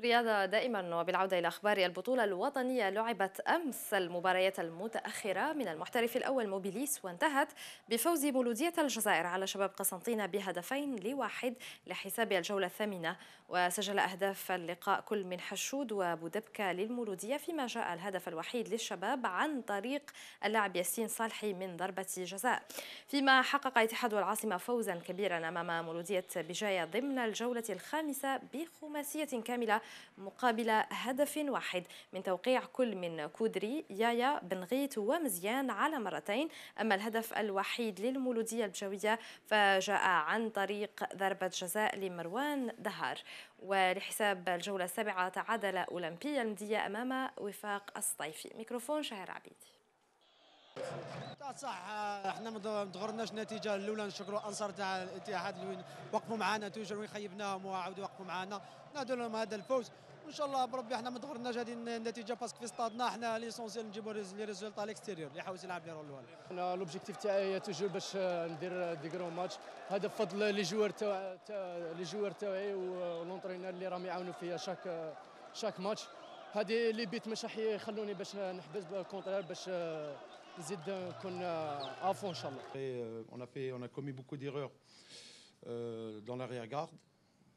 رياضة دائما وبالعودة إلى أخبار البطولة الوطنية لعبت أمس المباريات المتأخرة من المحترف الأول موبيليس وانتهت بفوز مولودية الجزائر على شباب قسنطينة بهدفين لواحد لحساب الجولة الثامنة وسجل أهداف اللقاء كل من حشود وبودبكة للمولودية فيما جاء الهدف الوحيد للشباب عن طريق اللاعب ياسين صالحي من ضربة جزاء فيما حقق اتحاد العاصمة فوزا كبيرا أمام مولودية بجاية ضمن الجولة الخامسة بخماسية كاملة مقابل هدف واحد من توقيع كل من كودري يايا بن غيت ومزيان على مرتين أما الهدف الوحيد للمولودية البجوية فجاء عن طريق ضربة جزاء لمروان دهار ولحساب الجولة السابعة تعادل أولمبيا المدية أمام وفاق الصيفي ميكروفون شهر عبيدي صح احنا ما تغرناش النتيجه الاولى نشكروا انصار تاع الاتحاد اللي وقفوا معنا توجر وين خيبناهم وعاودوا وقفوا معنا نادوا لهم هذا الفوز وان شاء الله بربي احنا ما تغرناش هذه النتيجه باسكو في سطادنا احنا ليسونسيال نجيبوا لي ريزولتا ليكستيريور اللي يحاول يلعب لي رول الاول انا لوبجيكتيف تاعي هي توجور باش ندير دي كرون ماتش هذا بفضل لي جوار تاع لي جوار تاعي ولونترينر اللي راهم يعاونوا فيا شاك شاك ماتش هذه euh, On a commis beaucoup d'erreurs euh, dans l'arrière-garde,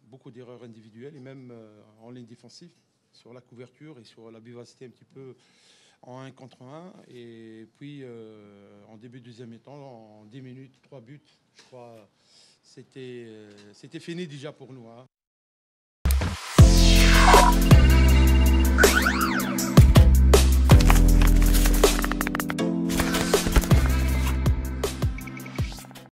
beaucoup d'erreurs individuelles et même euh, en ligne défensive sur la couverture et sur la vivacité un petit peu en 1 contre 1 et puis en début de deuxième temps en 10 minutes 3 buts je crois c'était c'était fini déjà pour nous hein.